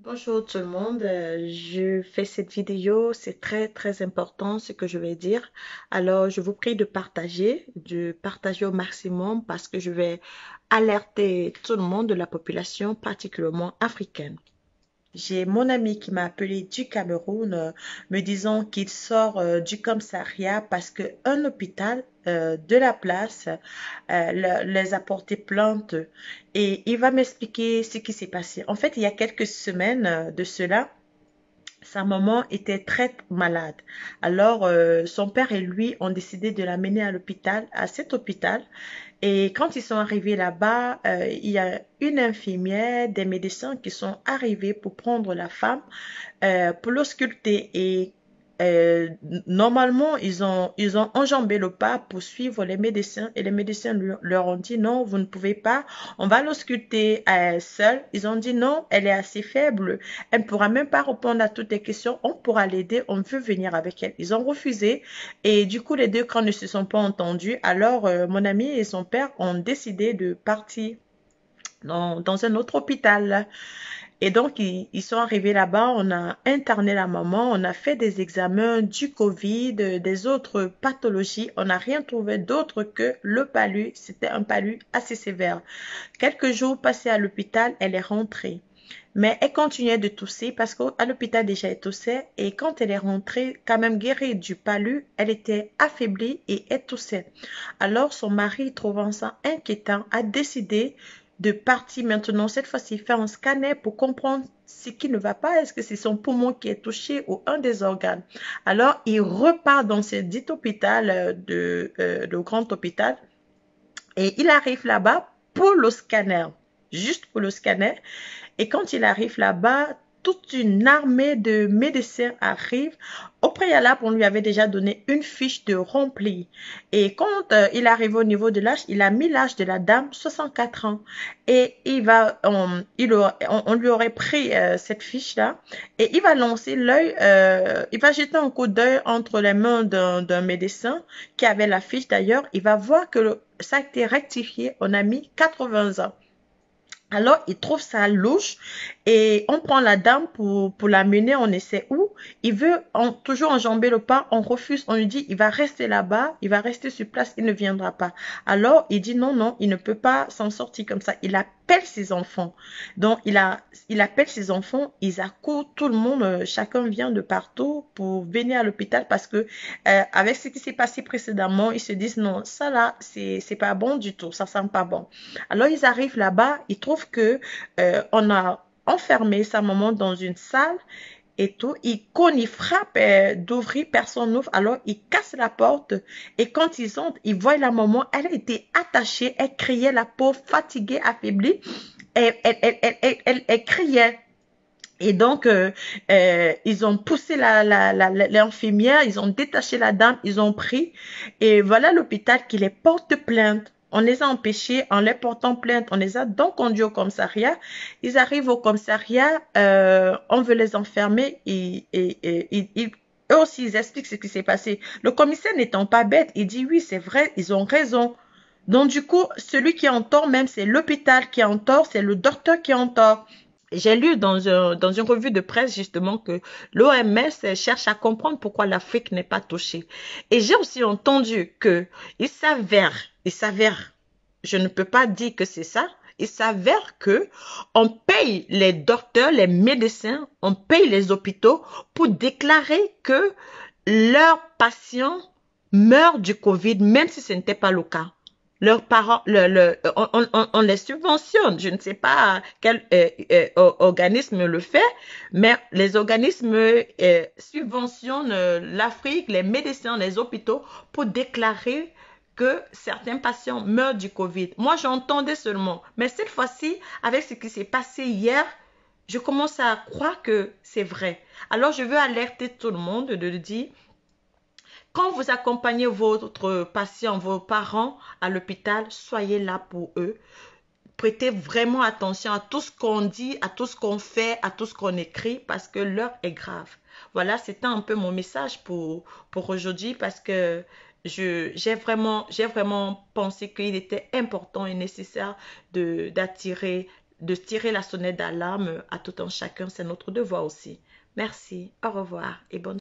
Bonjour tout le monde, euh, je fais cette vidéo, c'est très très important ce que je vais dire. Alors je vous prie de partager, de partager au maximum parce que je vais alerter tout le monde de la population particulièrement africaine. J'ai mon ami qui m'a appelé du Cameroun euh, me disant qu'il sort euh, du commissariat parce qu'un hôpital euh, de la place, euh, les apporter plantes et il va m'expliquer ce qui s'est passé. En fait, il y a quelques semaines euh, de cela, sa maman était très malade. Alors, son père et lui ont décidé de l'amener à l'hôpital, à cet hôpital. Et quand ils sont arrivés là-bas, il y a une infirmière, des médecins qui sont arrivés pour prendre la femme, pour l'ausculter. Et euh, normalement, ils ont, ils ont enjambé le pas pour suivre les médecins et les médecins leur ont dit non, vous ne pouvez pas, on va l'ausculter euh, seule. Ils ont dit non, elle est assez faible, elle ne pourra même pas répondre à toutes les questions, on pourra l'aider, on veut venir avec elle. Ils ont refusé et du coup, les deux camps ne se sont pas entendus. Alors, euh, mon ami et son père ont décidé de partir dans, dans un autre hôpital. Et donc, ils, sont arrivés là-bas, on a interné la maman, on a fait des examens du Covid, des autres pathologies. On n'a rien trouvé d'autre que le palu. C'était un palu assez sévère. Quelques jours passés à l'hôpital, elle est rentrée. Mais elle continuait de tousser parce qu'à l'hôpital déjà elle toussait et quand elle est rentrée, quand même guérie du palu, elle était affaiblie et elle toussait. Alors son mari, trouvant ça inquiétant, a décidé de partir maintenant, cette fois-ci, fait un scanner pour comprendre ce qui ne va pas. Est-ce que c'est son poumon qui est touché ou un des organes Alors, il repart dans ce dit hôpital, euh, de, euh, de grand hôpital, et il arrive là-bas pour le scanner, juste pour le scanner. Et quand il arrive là-bas, toute une armée de médecins arrive. Au préalable, on lui avait déjà donné une fiche de rempli. Et quand euh, il arrive au niveau de l'âge, il a mis l'âge de la dame, 64 ans. Et il va, euh, on, lui aurait pris euh, cette fiche-là. Et il va lancer l'œil, il va jeter un coup d'œil entre les mains d'un médecin qui avait la fiche d'ailleurs. Il va voir que ça a été rectifié. On a mis 80 ans. Alors, il trouve ça louche et on prend la dame pour, pour l'amener, on essaie où. Il veut en, toujours enjamber le pas, on refuse, on lui dit, il va rester là-bas, il va rester sur place, il ne viendra pas. Alors, il dit non, non, il ne peut pas s'en sortir comme ça. Il appelle ses enfants. Donc, il, a, il appelle ses enfants, ils accourent, tout le monde, euh, chacun vient de partout pour venir à l'hôpital parce que euh, avec ce qui s'est passé précédemment, ils se disent non, ça là, c'est pas bon du tout, ça sent pas bon. Alors, ils arrivent là-bas, ils trouvent que euh, on a enfermé sa maman dans une salle et tout. Il cogne, il frappe euh, d'ouvrir, personne n'ouvre. Alors, il casse la porte. Et quand ils entrent, ils voient la maman, elle a été attachée, elle criait, la pauvre, fatiguée, affaiblie. Elle, elle, elle, elle criait. Et donc, euh, ils ont poussé la, la, l'infirmière, ils ont détaché la dame, ils ont pris. Et voilà l'hôpital qui les porte plainte. On les a empêchés en les portant plainte. On les a donc conduits au commissariat. Ils arrivent au commissariat, euh, on veut les enfermer et, et eux aussi, ils expliquent ce qui s'est passé. Le commissaire n'étant pas bête, il dit oui, c'est vrai, ils ont raison. Donc du coup, celui qui est en tort même, c'est l'hôpital qui est en tort, c'est le docteur qui est en tort. J'ai lu dans, une revue de presse justement que l'OMS cherche à comprendre pourquoi l'Afrique n'est pas touchée. Et j'ai aussi entendu que il s'avère, il s'avère, je ne peux pas dire que c'est ça, il s'avère que on paye les docteurs, les médecins, on paye les hôpitaux pour déclarer que leurs patients meurent du Covid, même si ce n'était pas le cas leurs parents, on, les subventionne. Je ne sais pas quel euh, euh, organisme le fait, mais les organismes euh, subventionnent l'Afrique, les médecins, les hôpitaux pour déclarer que certains patients meurent du Covid. Moi, j'entendais seulement, mais cette fois-ci, avec ce qui s'est passé hier, je commence à croire que c'est vrai. Alors, je veux alerter tout le monde de dire quand vous accompagnez votre patient, vos parents à l'hôpital, soyez là pour eux. Prêtez vraiment attention à tout ce qu'on dit, à tout ce qu'on fait, à tout ce qu'on écrit, parce que l'heure est grave. Voilà, c'était un peu mon message pour, pour aujourd'hui, parce que j'ai vraiment, vraiment pensé qu'il était important et nécessaire d'attirer, de, tirer la sonnette d'alarme à tout un chacun. C'est notre devoir aussi. Merci, au revoir et bonne